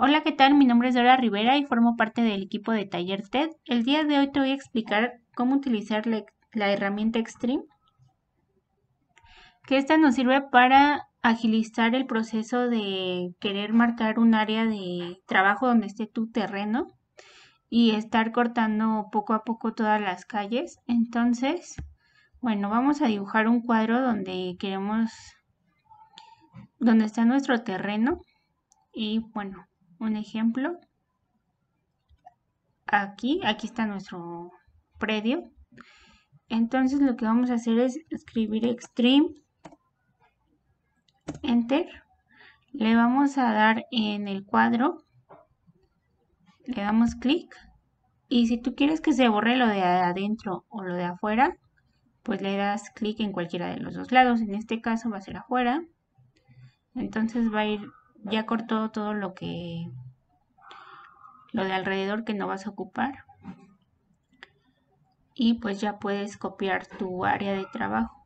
Hola, ¿qué tal? Mi nombre es Dora Rivera y formo parte del equipo de Taller TED. El día de hoy te voy a explicar cómo utilizar la, herramienta Extreme, que esta nos sirve para agilizar el proceso de querer marcar un área de trabajo donde esté tu terreno y estar cortando poco a poco todas las calles. Entonces, bueno, vamos a dibujar un cuadro donde queremos, donde está nuestro terreno. Y bueno, un ejemplo. Aquí, aquí está nuestro predio. Entonces lo que vamos a hacer es escribir extreme, enter. Le vamos a dar en el cuadro le damos clic y si tú quieres que se borre lo de adentro o lo de afuera, pues le das clic en cualquiera de los dos lados. En este caso va a ser afuera. Entonces va a ir, ya cortó todo lo que, lo de alrededor que no vas a ocupar. Y pues ya puedes copiar tu área de trabajo.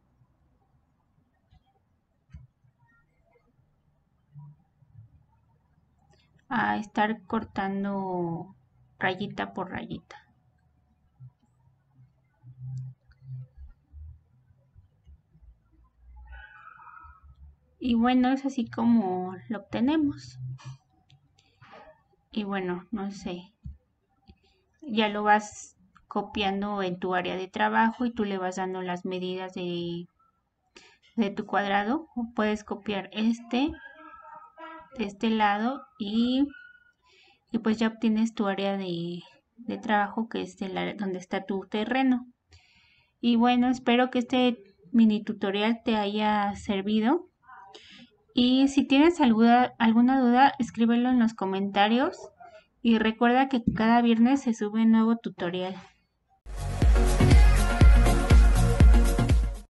a estar cortando rayita por rayita. Y bueno, es así como lo obtenemos. Y bueno, no sé. Ya lo vas copiando en tu área de trabajo y tú le vas dando las medidas de, de tu cuadrado. O puedes copiar este de este lado y, y pues ya obtienes tu área de, trabajo que es el donde está tu terreno. Y bueno, espero que este mini tutorial te haya servido. Y si tienes alguna, alguna duda, escríbelo en los comentarios. Y recuerda que cada viernes se sube un nuevo tutorial.